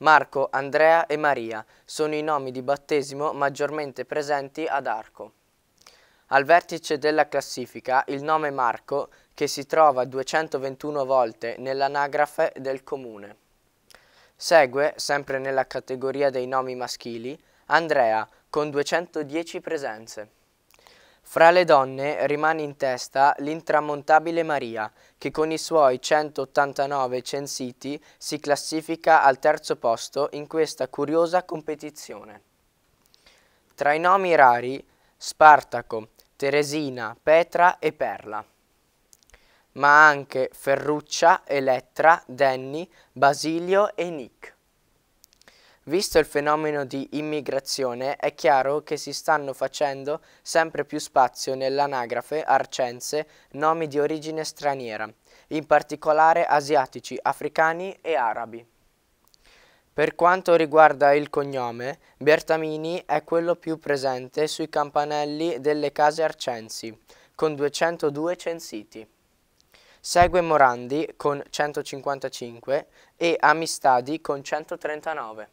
Marco, Andrea e Maria sono i nomi di battesimo maggiormente presenti ad Arco. Al vertice della classifica il nome Marco, che si trova 221 volte nell'anagrafe del comune. Segue, sempre nella categoria dei nomi maschili, Andrea, con 210 presenze. Fra le donne rimane in testa l'intramontabile Maria, che con i suoi 189 censiti si classifica al terzo posto in questa curiosa competizione. Tra i nomi rari, Spartaco, Teresina, Petra e Perla ma anche Ferruccia, Elettra, Danny, Basilio e Nick. Visto il fenomeno di immigrazione, è chiaro che si stanno facendo sempre più spazio nell'anagrafe arcense nomi di origine straniera, in particolare asiatici, africani e arabi. Per quanto riguarda il cognome, Bertamini è quello più presente sui campanelli delle case arcensi, con 202 censiti. Segue Morandi con 155 e Amistadi con 139.